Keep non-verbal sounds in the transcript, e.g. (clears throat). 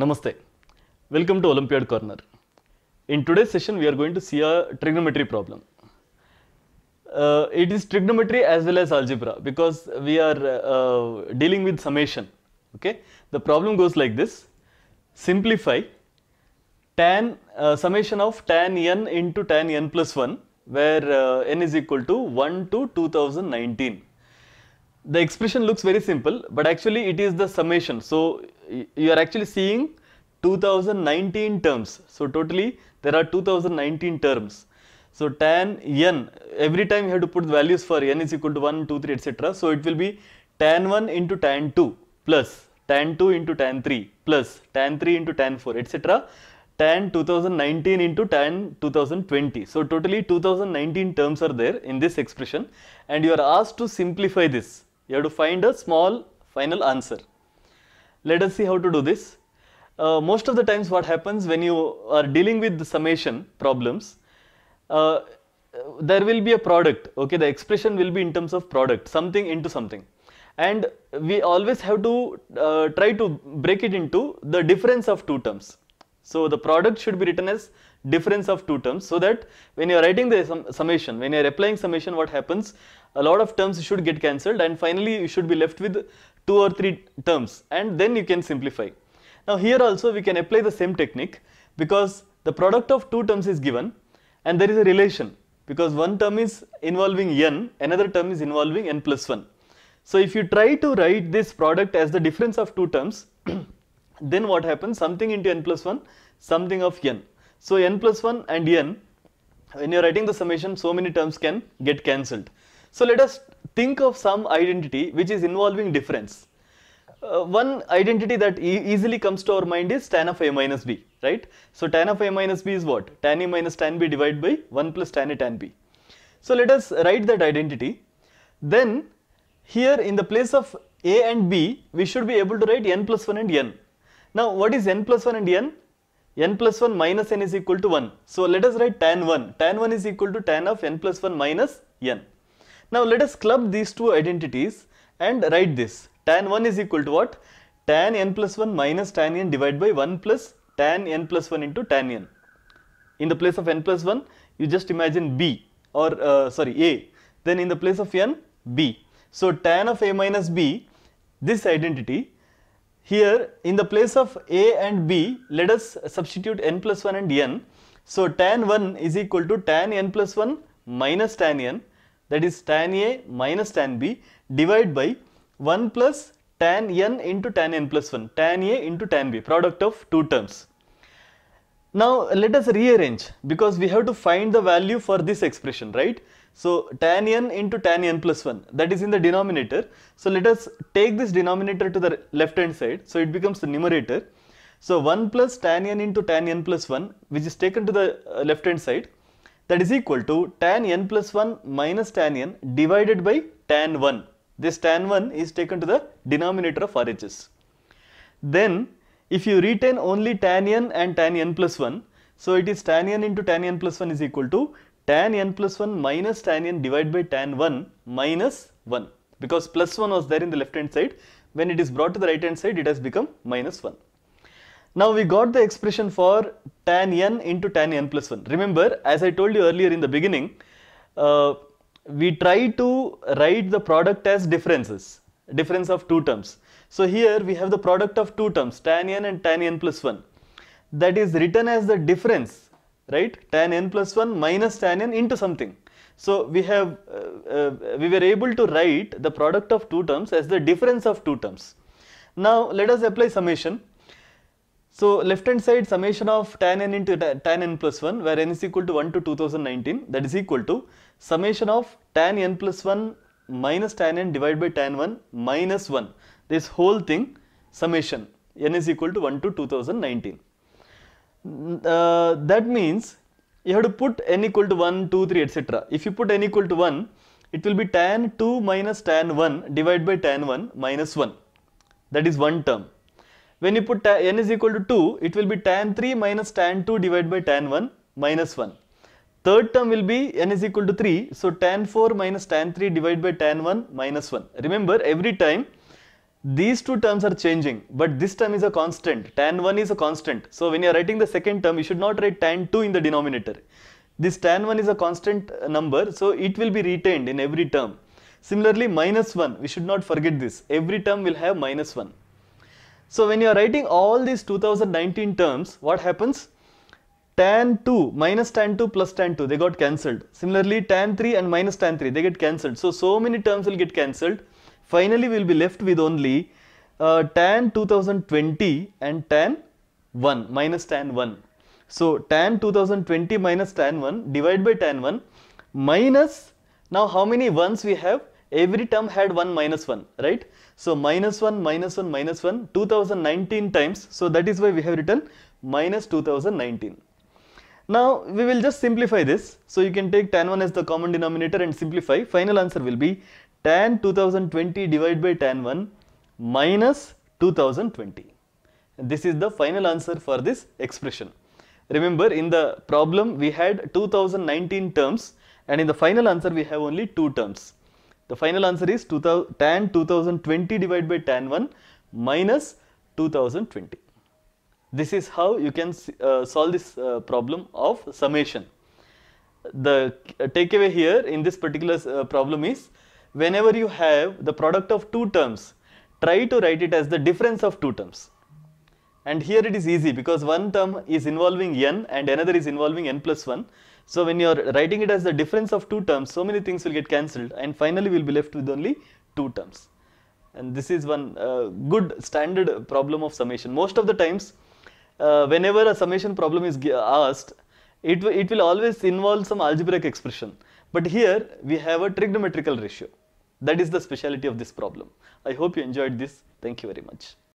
Namaste. Welcome to Olympiad Corner. In today's session, we are going to see a trigonometry problem. Uh, it is trigonometry as well as algebra because we are uh, dealing with summation. Okay, The problem goes like this. Simplify tan uh, summation of tan n into tan n plus 1 where uh, n is equal to 1 to 2019 the expression looks very simple but actually it is the summation so you are actually seeing 2019 terms so totally there are 2019 terms so tan n every time you have to put values for n is equal to 1 2 3 etc so it will be tan 1 into tan 2 plus tan 2 into tan 3 plus tan 3 into tan 4 etc tan 2019 into tan 2020. So, totally 2019 terms are there in this expression and you are asked to simplify this. You have to find a small final answer. Let us see how to do this. Uh, most of the times what happens when you are dealing with the summation problems, uh, there will be a product, okay, the expression will be in terms of product, something into something. And we always have to uh, try to break it into the difference of two terms. So, the product should be written as difference of two terms so that when you are writing the sum summation, when you are applying summation what happens, a lot of terms should get cancelled and finally you should be left with two or three terms and then you can simplify. Now here also we can apply the same technique because the product of two terms is given and there is a relation because one term is involving n, another term is involving n plus 1. So if you try to write this product as the difference of two terms, (clears throat) then what happens? Something into n plus 1, something of n. So n plus 1 and n, when you are writing the summation, so many terms can get cancelled. So let us think of some identity which is involving difference. Uh, one identity that e easily comes to our mind is tan of a minus b, right? So tan of a minus b is what? tan a minus tan b divided by 1 plus tan a tan b. So let us write that identity. Then here in the place of a and b, we should be able to write n plus 1 and n. Now what is n plus 1 and n? n plus 1 minus n is equal to 1. So let us write tan 1. Tan 1 is equal to tan of n plus 1 minus n. Now let us club these two identities and write this. Tan 1 is equal to what? Tan n plus 1 minus tan n divided by 1 plus tan n plus 1 into tan n. In the place of n plus 1, you just imagine b or uh, sorry a. Then in the place of n, b. So tan of a minus b, this identity here in the place of a and b let us substitute n plus 1 and n. So tan 1 is equal to tan n plus 1 minus tan n that is tan a minus tan b divided by 1 plus tan n into tan n plus 1 tan a into tan b product of two terms. Now let us rearrange because we have to find the value for this expression right. So tan n into tan n plus 1 that is in the denominator. So let us take this denominator to the left hand side. So it becomes the numerator. So 1 plus tan n into tan n plus 1 which is taken to the left hand side that is equal to tan n plus 1 minus tan n divided by tan 1. This tan 1 is taken to the denominator of RHS. Then if you retain only tan n and tan n plus 1 so it is tan n into tan n plus 1 is equal to tan n plus 1 minus tan n divided by tan 1 minus 1 because plus 1 was there in the left hand side when it is brought to the right hand side it has become minus 1. Now we got the expression for tan n into tan n plus 1. Remember as I told you earlier in the beginning uh, we try to write the product as differences difference of two terms. So here we have the product of two terms tan n and tan n plus 1 that is written as the difference right tan n plus 1 minus tan n into something. So we have uh, uh, we were able to write the product of two terms as the difference of two terms. Now let us apply summation. So left hand side summation of tan n into tan n plus 1 where n is equal to 1 to 2019 that is equal to summation of tan n plus 1 minus tan n divided by tan 1 minus 1 this whole thing summation n is equal to 1 to 2019 uh, that means you have to put n equal to 1, 2, 3 etc. If you put n equal to 1, it will be tan 2 minus tan 1 divided by tan 1 minus 1. That is one term. When you put n is equal to 2, it will be tan 3 minus tan 2 divided by tan 1 minus 1. Third term will be n is equal to 3. So tan 4 minus tan 3 divided by tan 1 minus 1. Remember every time these two terms are changing but this term is a constant tan 1 is a constant so when you are writing the second term you should not write tan 2 in the denominator this tan 1 is a constant uh, number so it will be retained in every term similarly minus 1 we should not forget this every term will have minus 1 so when you are writing all these 2019 terms what happens tan 2 minus tan 2 plus tan 2 they got cancelled similarly tan 3 and minus tan 3 they get cancelled so so many terms will get cancelled Finally, we will be left with only uh, tan 2020 and tan 1 minus tan 1. So, tan 2020 minus tan 1 divided by tan 1 minus now how many 1s we have? Every term had 1 minus 1, right? So, minus 1 minus 1 minus 1 2019 times. So, that is why we have written minus 2019. Now we will just simplify this. So you can take tan 1 as the common denominator and simplify. Final answer will be tan 2020 divided by tan 1 minus 2020. This is the final answer for this expression. Remember in the problem we had 2019 terms and in the final answer we have only two terms. The final answer is 2000, tan 2020 divided by tan 1 minus 2020. This is how you can uh, solve this uh, problem of summation. The uh, takeaway here in this particular uh, problem is whenever you have the product of two terms, try to write it as the difference of two terms. And here it is easy because one term is involving n and another is involving n plus 1. So when you are writing it as the difference of two terms, so many things will get cancelled and finally we will be left with only two terms. And this is one uh, good standard problem of summation. Most of the times uh, whenever a summation problem is asked, it, it will always involve some algebraic expression. But here we have a trigonometrical ratio. That is the speciality of this problem. I hope you enjoyed this. Thank you very much.